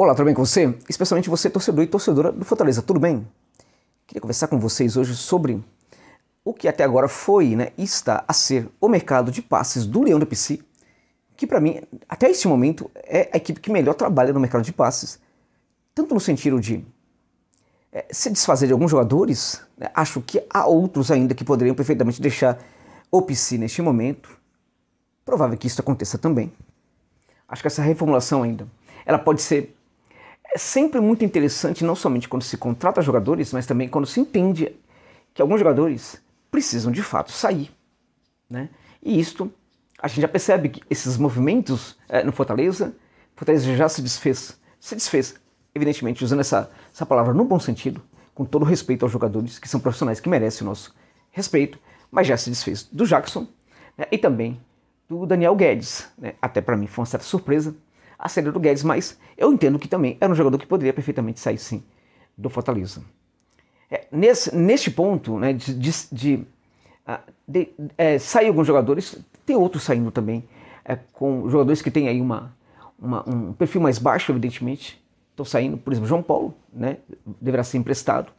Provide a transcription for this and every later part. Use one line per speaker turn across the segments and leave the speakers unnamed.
Olá, tudo bem com você? Especialmente você, torcedor e torcedora do Fortaleza, tudo bem? Queria conversar com vocês hoje sobre o que até agora foi né, e está a ser o mercado de passes do do Pici, que para mim, até este momento, é a equipe que melhor trabalha no mercado de passes, tanto no sentido de é, se desfazer de alguns jogadores, né, acho que há outros ainda que poderiam perfeitamente deixar o Pici neste momento, provável que isso aconteça também. Acho que essa reformulação ainda, ela pode ser é sempre muito interessante, não somente quando se contrata jogadores, mas também quando se entende que alguns jogadores precisam de fato sair. Né? E isto, a gente já percebe que esses movimentos é, no Fortaleza, Fortaleza já se desfez, se desfez, evidentemente, usando essa, essa palavra no bom sentido, com todo respeito aos jogadores, que são profissionais que merecem o nosso respeito, mas já se desfez do Jackson né, e também do Daniel Guedes. Né? Até para mim foi uma certa surpresa, a saída do Guedes, mas eu entendo que também era um jogador que poderia perfeitamente sair sim do Fortaleza. É, nesse, neste ponto, né, de, de, de, ah, de é, sair alguns jogadores, tem outros saindo também, é, com jogadores que têm aí uma, uma, um perfil mais baixo, evidentemente, estão saindo, por exemplo, João Paulo, né, deverá ser emprestado.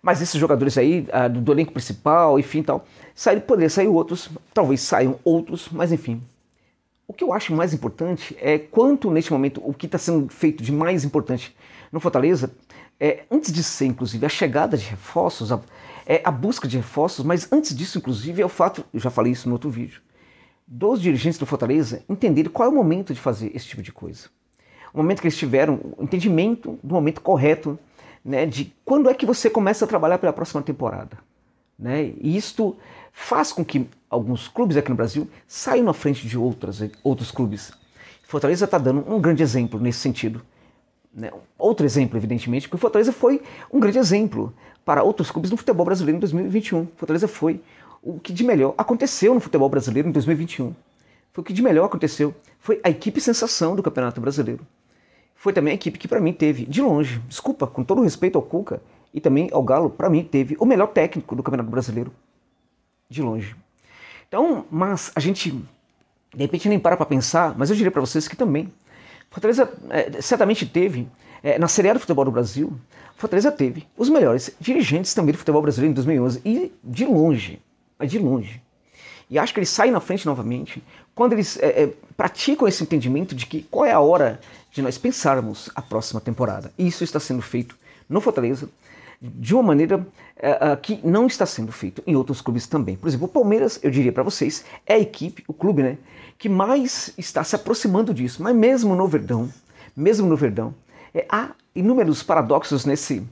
Mas esses jogadores aí, ah, do, do elenco principal, enfim, tal, sair, poderia sair outros, talvez saiam outros, mas enfim, o que eu acho mais importante é quanto, neste momento, o que está sendo feito de mais importante no Fortaleza é, antes de ser, inclusive, a chegada de reforços, a, é, a busca de reforços, mas antes disso, inclusive, é o fato, eu já falei isso no outro vídeo, dos dirigentes do Fortaleza entenderem qual é o momento de fazer esse tipo de coisa. O momento que eles tiveram, o entendimento do momento correto, né, de quando é que você começa a trabalhar pela próxima temporada. Né? E isto faz com que alguns clubes aqui no Brasil saem na frente de outras, outros clubes. Fortaleza está dando um grande exemplo nesse sentido. Né? Outro exemplo, evidentemente, porque Fortaleza foi um grande exemplo para outros clubes no futebol brasileiro em 2021. Fortaleza foi o que de melhor aconteceu no futebol brasileiro em 2021. Foi o que de melhor aconteceu. Foi a equipe sensação do Campeonato Brasileiro. Foi também a equipe que, para mim, teve, de longe, desculpa, com todo respeito ao Cuca e também ao Galo, para mim, teve o melhor técnico do Campeonato Brasileiro. De longe. Então, mas a gente de repente nem para para pensar, mas eu diria para vocês que também. Fortaleza é, certamente teve, é, na Série A do Futebol do Brasil, Fortaleza teve os melhores dirigentes também do futebol brasileiro em 2011 e de longe, de longe. E acho que eles saem na frente novamente quando eles é, praticam esse entendimento de que qual é a hora de nós pensarmos a próxima temporada. E isso está sendo feito no Fortaleza, de uma maneira uh, que não está sendo feito em outros clubes também. Por exemplo, o Palmeiras, eu diria para vocês, é a equipe, o clube, né, que mais está se aproximando disso. Mas mesmo no Verdão, mesmo no Verdão, é, há inúmeros paradoxos nesse,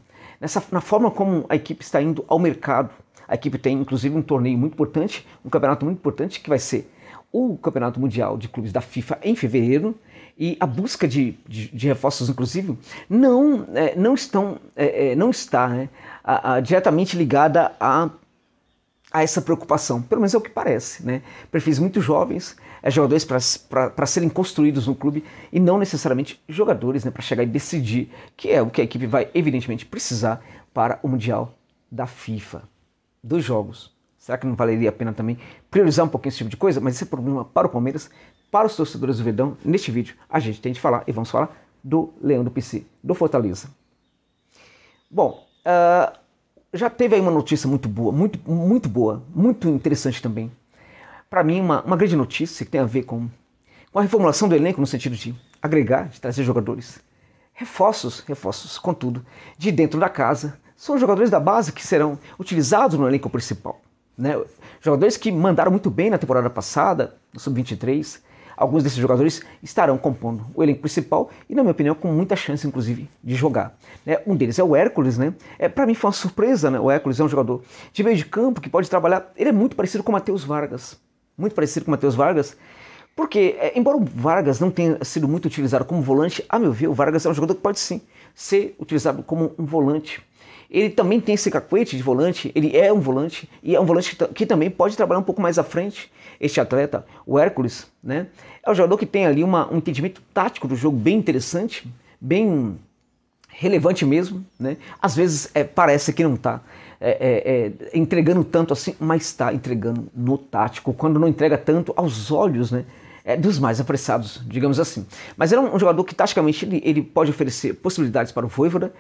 nessa, na forma como a equipe está indo ao mercado. A equipe tem, inclusive, um torneio muito importante, um campeonato muito importante que vai ser o Campeonato Mundial de Clubes da FIFA em fevereiro e a busca de, de, de reforços, inclusive, não, é, não, estão, é, é, não está né, a, a, diretamente ligada a, a essa preocupação. Pelo menos é o que parece. Né? Perfis muito jovens, é, jogadores para serem construídos no clube e não necessariamente jogadores né, para chegar e decidir, que é o que a equipe vai, evidentemente, precisar para o Mundial da FIFA. Dos jogos Será que não valeria a pena também priorizar um pouquinho esse tipo de coisa? Mas esse é problema para o Palmeiras, para os torcedores do Verdão. Neste vídeo a gente tem de falar e vamos falar do Leão do PC, do Fortaleza. Bom, uh, já teve aí uma notícia muito boa, muito, muito boa, muito interessante também. Para mim, uma, uma grande notícia que tem a ver com, com a reformulação do elenco no sentido de agregar, de trazer jogadores. Reforços, reforços, contudo, de dentro da casa, são jogadores da base que serão utilizados no elenco principal. Né? Jogadores que mandaram muito bem na temporada passada, no Sub-23, alguns desses jogadores estarão compondo o elenco principal e, na minha opinião, com muita chance, inclusive, de jogar. Né? Um deles é o Hércules, né? É, para mim foi uma surpresa, né? O Hércules é um jogador de meio de campo que pode trabalhar. Ele é muito parecido com o Matheus Vargas. Muito parecido com o Matheus Vargas. Porque, é, embora o Vargas não tenha sido muito utilizado como volante, a meu ver, o Vargas é um jogador que pode sim ser utilizado como um volante ele também tem esse cacuete de volante, ele é um volante e é um volante que, que também pode trabalhar um pouco mais à frente. Este atleta, o Hércules, né? É um jogador que tem ali uma, um entendimento tático do jogo bem interessante, bem relevante mesmo, né? Às vezes é, parece que não está é, é, é, entregando tanto assim, mas está entregando no tático, quando não entrega tanto aos olhos, né? É, dos mais apressados, digamos assim. Mas era é um jogador que, taticamente, ele, ele pode oferecer possibilidades para o Voivoda,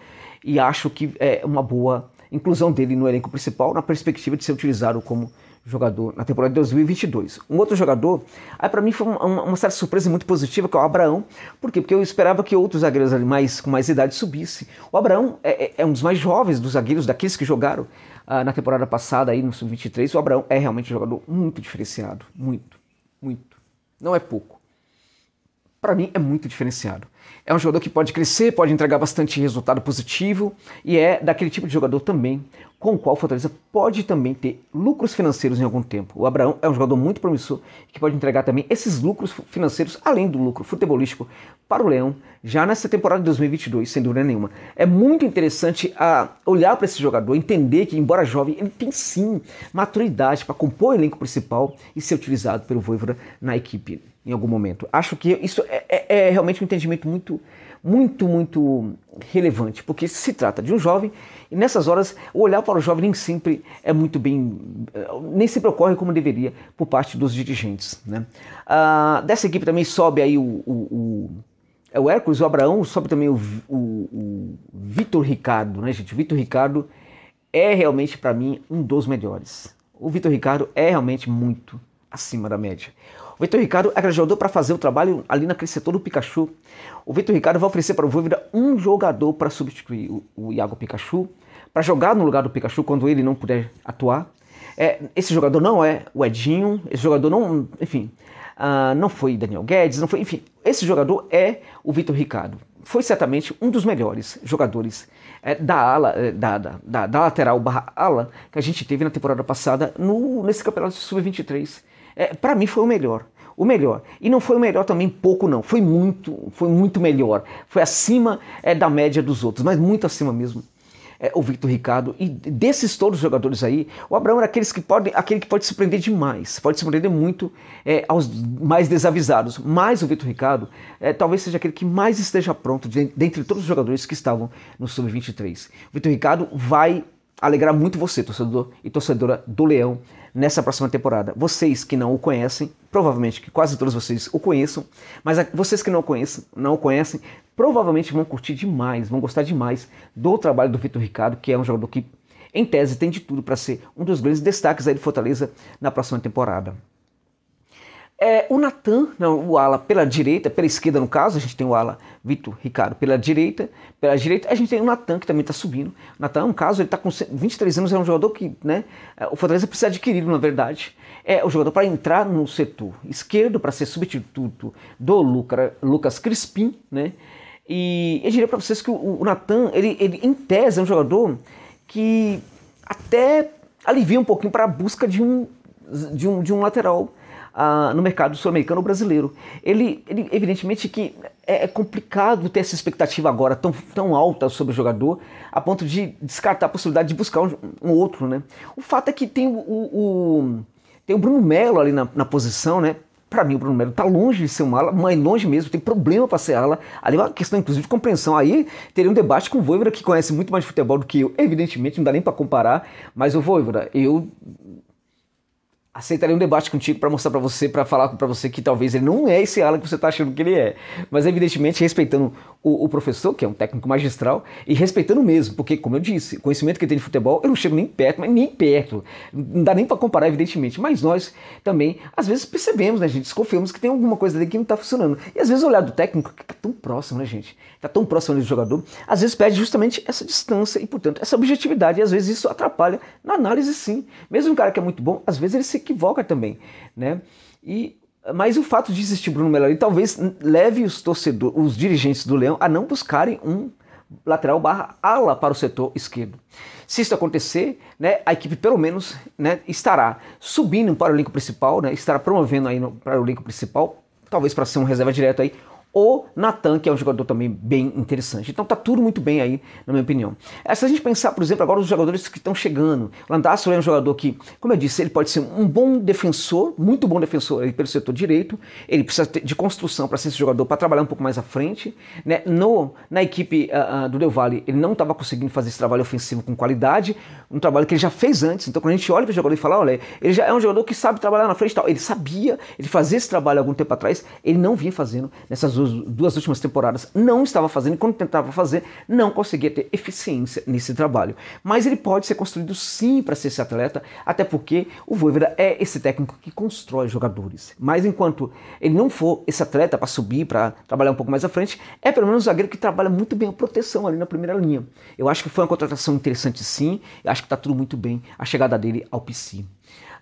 e acho que é uma boa inclusão dele no elenco principal na perspectiva de ser utilizado como jogador na temporada de 2022. Um outro jogador, aí para mim foi uma, uma, certa surpresa muito positiva, que é o Abraão. Por quê? Porque eu esperava que outros zagueiros mais, com mais idade subissem. O Abraão é, é, é, um dos mais jovens dos zagueiros, daqueles que jogaram ah, na temporada passada aí no Sub-23. O Abraão é realmente um jogador muito diferenciado, muito, muito. Não é pouco para mim é muito diferenciado. É um jogador que pode crescer, pode entregar bastante resultado positivo e é daquele tipo de jogador também com o qual o Fortaleza pode também ter lucros financeiros em algum tempo. O Abraão é um jogador muito promissor que pode entregar também esses lucros financeiros, além do lucro futebolístico, para o Leão já nessa temporada de 2022, sem dúvida nenhuma. É muito interessante a olhar para esse jogador, entender que, embora jovem, ele tem sim maturidade para compor o elenco principal e ser utilizado pelo Voivoda na equipe em algum momento. Acho que isso é, é, é realmente um entendimento muito, muito, muito relevante, porque se trata de um jovem e nessas horas o olhar para o jovem nem sempre é muito bem, eh, nem sempre ocorre como deveria por parte dos dirigentes. Né? Ah, dessa equipe também sobe aí o, o, o, é o Hércules, o Abraão, sobe também o, o, o Vitor Ricardo, né gente? O Vitor Ricardo é realmente para mim um dos melhores. O Vitor Ricardo é realmente muito acima da média. O Vitor Ricardo é jogador para fazer o trabalho ali naquele setor do Pikachu. O Vitor Ricardo vai oferecer para o Voivoda um jogador para substituir o, o Iago Pikachu, para jogar no lugar do Pikachu quando ele não puder atuar. É, esse jogador não é o Edinho, esse jogador não, enfim, uh, não foi Daniel Guedes, não foi, enfim, esse jogador é o Vitor Ricardo. Foi certamente um dos melhores jogadores é, da ala, é, da, da, da, lateral barra ala que a gente teve na temporada passada no, nesse campeonato sub-23 é, para mim foi o melhor. O melhor. E não foi o melhor também pouco, não. Foi muito, foi muito melhor. Foi acima é, da média dos outros, mas muito acima mesmo. É, o Victor Ricardo e desses todos os jogadores aí, o Abraão era aqueles que podem aquele que pode se prender demais, pode se prender muito é, aos mais desavisados. Mas o Victor Ricardo é, talvez seja aquele que mais esteja pronto de, dentre todos os jogadores que estavam no Sub-23. O Victor Ricardo vai alegrar muito você, torcedor e torcedora do Leão, nessa próxima temporada. Vocês que não o conhecem, provavelmente que quase todos vocês o conheçam, mas vocês que não o conhecem, não o conhecem, provavelmente vão curtir demais, vão gostar demais do trabalho do Vitor Ricardo, que é um jogador que em tese tem de tudo para ser um dos grandes destaques aí do Fortaleza na próxima temporada. É, o Natan, não, o ala pela direita, pela esquerda no caso, a gente tem o ala Vitor Ricardo pela direita, pela direita a gente tem o Natan que também está subindo. O Natan, no caso, ele está com 23 anos, é um jogador que né, o Fortaleza precisa adquirir, na verdade. É o jogador para entrar no setor esquerdo, para ser substituto do Luca, Lucas Crispim. Né? E eu diria para vocês que o, o Natan, ele, ele em tese é um jogador que até alivia um pouquinho para a busca de um, de um, de um lateral ah, no mercado sul-americano brasileiro. Ele, ele, evidentemente que é, é complicado ter essa expectativa agora tão, tão alta sobre o jogador, a ponto de descartar a possibilidade de buscar um, um outro, né? O fato é que tem o, o tem o Bruno Melo ali na, na posição, né? Para mim, o Bruno Melo está longe de ser um ala, mas longe mesmo, tem problema para ser ala. Ali é uma questão, inclusive, de compreensão. Aí teria um debate com o Voivoda, que conhece muito mais de futebol do que eu. Evidentemente, não dá nem para comparar, mas o Voivoda, eu aceitaria um debate contigo para mostrar para você, para falar para você que talvez ele não é esse Alan que você está achando que ele é. Mas evidentemente respeitando o, o, professor, que é um técnico magistral, e respeitando mesmo, porque como eu disse, o conhecimento que ele tem de futebol, eu não chego nem perto, mas nem perto. Não dá nem para comparar evidentemente, mas nós também às vezes percebemos, né, gente, desconfiamos que tem alguma coisa ali que não está funcionando. E às vezes o olhar do técnico é que tá tão próximo, né, gente? Tá tão próximo do jogador, às vezes perde justamente essa distância e, portanto, essa objetividade, e às vezes isso atrapalha na análise sim. Mesmo um cara que é muito bom, às vezes ele se equivoca também, né? E mas o fato de existir Bruno Melhor talvez leve os torcedores, os dirigentes do Leão a não buscarem um lateral barra ala para o setor esquerdo. Se isso acontecer, né, a equipe pelo menos né, estará subindo para o elenco principal, né, estará promovendo aí no, para o elenco principal, talvez para ser um reserva direto aí, o Natan, que é um jogador também bem interessante. Então tá tudo muito bem aí, na minha opinião. É, se a gente pensar, por exemplo, agora os jogadores que estão chegando. O é um jogador que, como eu disse, ele pode ser um bom defensor, muito bom defensor aí pelo setor direito. Ele precisa de construção para ser esse jogador, para trabalhar um pouco mais à frente. Né? No, na equipe uh, uh, do Del Valle, ele não estava conseguindo fazer esse trabalho ofensivo com qualidade, um trabalho que ele já fez antes. Então quando a gente olha para o jogador e fala, olha, ele já é um jogador que sabe trabalhar na frente e tal. Ele sabia, ele fazia esse trabalho algum tempo atrás, ele não vinha fazendo nessas duas duas últimas temporadas não estava fazendo e quando tentava fazer, não conseguia ter eficiência nesse trabalho. Mas ele pode ser construído sim para ser esse atleta, até porque o Voivoda é esse técnico que constrói jogadores. Mas enquanto ele não for esse atleta para subir, para trabalhar um pouco mais à frente, é pelo menos um zagueiro que trabalha muito bem a proteção ali na primeira linha. Eu acho que foi uma contratação interessante sim, eu acho que está tudo muito bem a chegada dele ao PC.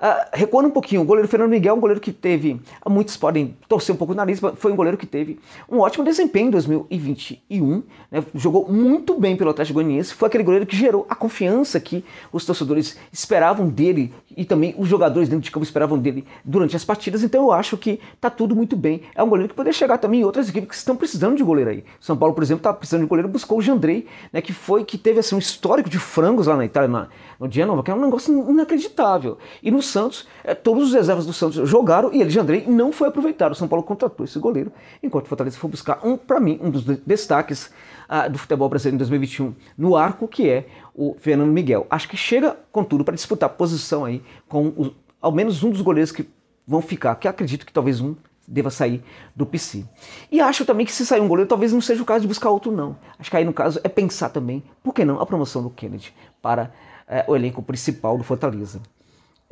Uh, recuando um pouquinho, o goleiro Fernando Miguel é um goleiro que teve, ah, muitos podem torcer um pouco o nariz, mas foi um goleiro que teve um ótimo desempenho em 2021, né? jogou muito bem pelo Atlético Goianiense, foi aquele goleiro que gerou a confiança que os torcedores esperavam dele e também os jogadores dentro de campo esperavam dele durante as partidas, então eu acho que tá tudo muito bem. É um goleiro que poderia chegar também em outras equipes que estão precisando de goleiro aí. São Paulo, por exemplo, tá precisando de goleiro, buscou o Jandrei, né, que foi que teve assim um histórico de frangos lá na Itália, na, no Genoa, que é um negócio inacreditável. E no Santos, é, todos os reservas do Santos jogaram e ele, Alexandre não foi aproveitado. O São Paulo contratou esse goleiro, enquanto o Fortaleza foi buscar, um, para mim, um dos destaques uh, do futebol brasileiro em 2021 no arco, que é o Fernando Miguel. Acho que chega, contudo, para disputar posição aí com os, ao menos um dos goleiros que vão ficar, que acredito que talvez um deva sair do PC. E acho também que se sair um goleiro, talvez não seja o caso de buscar outro, não. Acho que aí, no caso, é pensar também, por que não, a promoção do Kennedy para é, o elenco principal do Fortaleza.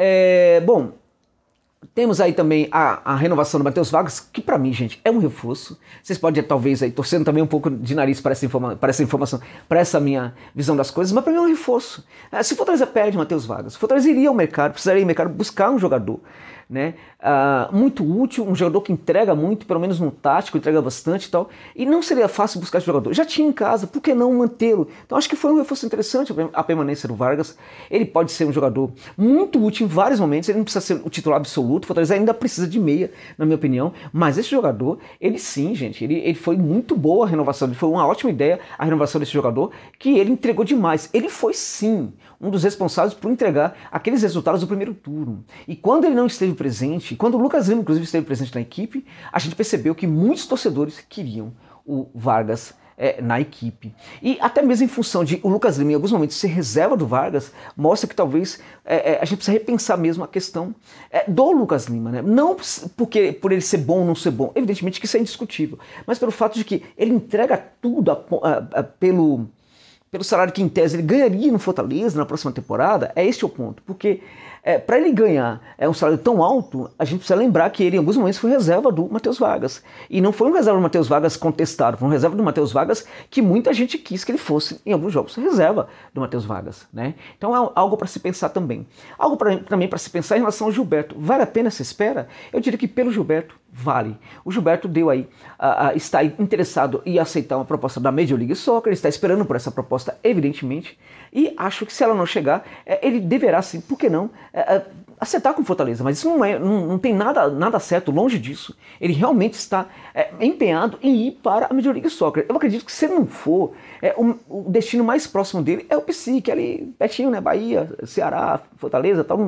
É, bom, temos aí também a, a renovação do Matheus Vargas, que para mim, gente, é um reforço. Vocês podem, talvez, aí, torcendo também um pouco de nariz para essa, informa para essa informação, para essa minha visão das coisas, mas para mim é um reforço. É, se o Fortaleza perde Matheus Vargas, o Fortaleza iria ao mercado, precisaria ir ao mercado buscar um jogador né? Uh, muito útil, um jogador que entrega muito, pelo menos no tático, entrega bastante e tal. E não seria fácil buscar esse jogador. Já tinha em casa, por que não mantê-lo? Então acho que foi um reforço interessante a permanência do Vargas. Ele pode ser um jogador muito útil em vários momentos, ele não precisa ser o titular absoluto, o Fortaleza ainda precisa de meia, na minha opinião. Mas esse jogador, ele sim, gente, ele, ele foi muito boa a renovação, ele foi uma ótima ideia a renovação desse jogador, que ele entregou demais. Ele foi sim um dos responsáveis por entregar aqueles resultados do primeiro turno. E quando ele não esteve presente, quando o Lucas Lima, inclusive, esteve presente na equipe, a gente percebeu que muitos torcedores queriam o Vargas é, na equipe. E até mesmo em função de o Lucas Lima, em alguns momentos, ser reserva do Vargas, mostra que talvez é, é, a gente precisa repensar mesmo a questão é, do Lucas Lima. Né? Não porque por ele ser bom ou não ser bom, evidentemente que isso é indiscutível, mas pelo fato de que ele entrega tudo a, a, a, pelo pelo salário que em tese ele ganharia no Fortaleza na próxima temporada, é este o ponto. Porque é, para ele ganhar é, um salário tão alto, a gente precisa lembrar que ele, em alguns momentos, foi reserva do Matheus Vargas. E não foi um reserva do Matheus Vargas contestado, foi um reserva do Matheus Vargas que muita gente quis que ele fosse, em alguns jogos, reserva do Matheus Vargas. Né? Então é algo para se pensar também. Algo pra, também para se pensar em relação ao Gilberto. Vale a pena essa espera? Eu diria que pelo Gilberto, vale. O Gilberto deu aí, a, a, está interessado em aceitar uma proposta da Major League Soccer, está esperando por essa proposta, evidentemente, e acho que se ela não chegar, é, ele deverá sim, por que não, é, é, acertar com Fortaleza, mas isso não, é, não, não, tem nada, nada certo, longe disso. Ele realmente está é, empenhado em ir para a Major League Soccer. Eu acredito que se ele não for, é, o, o, destino mais próximo dele é o Psi, que é ali pertinho, né? Bahia, Ceará, Fortaleza, tal,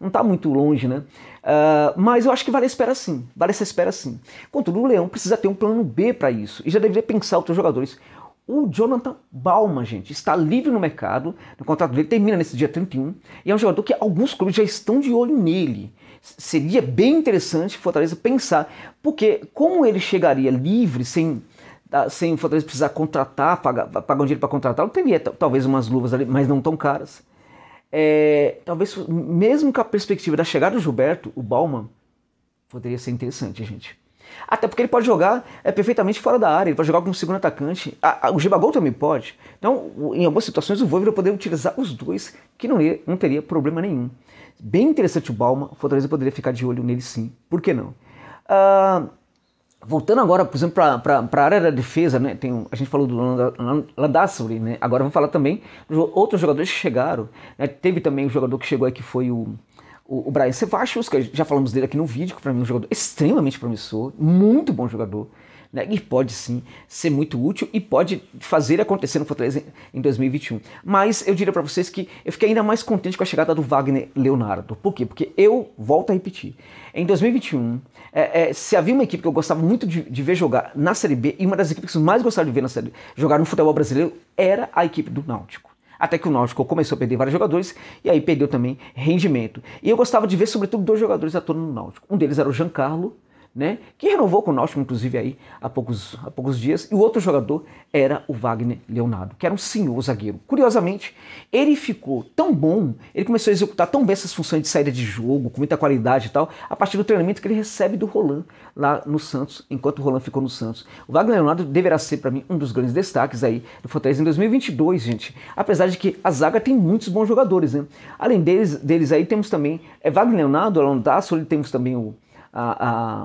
não, está muito longe, né? Uh, mas eu acho que vale a espera sim, vale essa espera sim. Contudo, o Leão precisa ter um plano B para isso e já deveria pensar outros jogadores o Jonathan Bauman, gente, está livre no mercado. O contrato dele termina nesse dia 31 e é um jogador que alguns clubes já estão de olho nele. Seria bem interessante Fortaleza pensar, porque como ele chegaria livre, sem, ah, sem Fortaleza precisar contratar, pagar, pagar um dinheiro para contratar, ele teria talvez umas luvas ali, mas não tão caras. É, talvez, mesmo com a perspectiva da chegada do Gilberto, o Bauman poderia ser interessante, gente. Até porque ele pode jogar é, perfeitamente fora da área, ele pode jogar como segundo atacante. A, a, o Gibagol também pode. Então, em algumas situações, o Voivoda poderia utilizar os dois, que não, ia, não teria problema nenhum. Bem interessante o Balma, o Fortaleza poderia ficar de olho nele sim. Por que não? Ah, voltando agora, por exemplo, para a área da defesa, né? Tem, a gente falou do Landassori, né? Agora vamos falar também de outros jogadores que chegaram. Né? Teve também um jogador que chegou aí que foi o o, o Brian que já falamos dele aqui no vídeo, que para mim é um jogador extremamente promissor, muito bom jogador, né? e pode sim ser muito útil e pode fazer acontecer no Fortaleza em 2021. Mas eu diria para vocês que eu fiquei ainda mais contente com a chegada do Wagner Leonardo. Por quê? Porque eu, volto a repetir, em 2021, é, é, se havia uma equipe que eu gostava muito de, de, ver jogar na Série B, e uma das equipes que eu mais gostava de ver na Série jogar no futebol brasileiro era a equipe do Náutico. Até que o Náutico começou a perder vários jogadores e aí perdeu também rendimento. E eu gostava de ver, sobretudo, dois jogadores atuando no Náutico. Um deles era o Giancarlo, né? Que renovou com o Náutico, inclusive, aí há poucos, há poucos dias. E o outro jogador era o Wagner Leonardo, que era um senhor zagueiro. Curiosamente, ele ficou tão bom, ele começou a executar tão bem essas funções de saída de jogo, com muita qualidade e tal, a partir do treinamento que ele recebe do Roland lá no Santos, enquanto o Roland ficou no Santos. O Wagner Leonardo deverá ser, para mim, um dos grandes destaques aí do Fortaleza em 2022, gente. Apesar de que a zaga tem muitos bons jogadores, né? Além deles, deles aí, temos também é, Wagner Leonardo, Alan Dasso, temos também o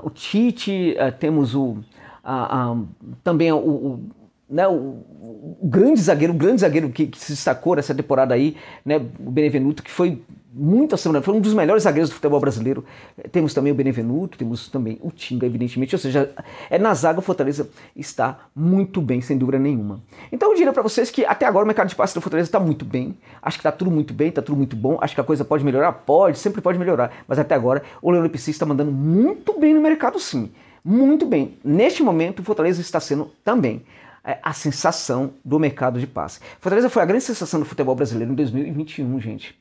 o Tite, eh, temos o, também o, o né, o, o, grande zagueiro, o grande zagueiro que, que, se destacou nessa temporada aí, né, o Benevenuto, que foi muito acima, foi um dos melhores zagueiros do futebol brasileiro. Temos também o Benevenuto, temos também o Tinga, evidentemente, ou seja, é na zaga o Fortaleza está muito bem, sem dúvida nenhuma. Então eu diria para vocês que até agora o mercado de passe do Fortaleza está muito bem, acho que está tudo muito bem, está tudo muito bom, acho que a coisa pode melhorar, pode, sempre pode melhorar, mas até agora o Leandro Pissi está mandando muito bem no mercado sim, muito bem. Neste momento o Fortaleza está sendo também é a sensação do mercado de passe. Fortaleza foi a grande sensação do futebol brasileiro em 2021, gente.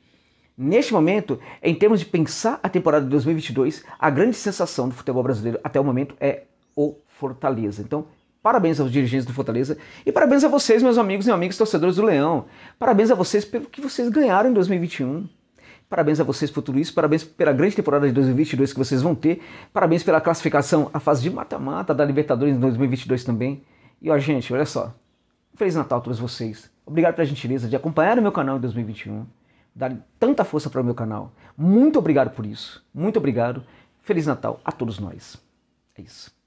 Neste momento, em termos de pensar a temporada de 2022, a grande sensação do futebol brasileiro até o momento é o Fortaleza. Então, parabéns aos dirigentes do Fortaleza e parabéns a vocês, meus amigos e amigos torcedores do Leão. Parabéns a vocês pelo que vocês ganharam em 2021. Parabéns a vocês por tudo isso, parabéns pela grande temporada de 2022 que vocês vão ter, parabéns pela classificação à fase de mata-mata da Libertadores em 2022 também. E ó, gente, olha só. Feliz Natal a todos vocês. Obrigado pela gentileza de acompanhar o meu canal em 2021, dar tanta força para o meu canal. Muito obrigado por isso. Muito obrigado. Feliz Natal a todos nós. É isso.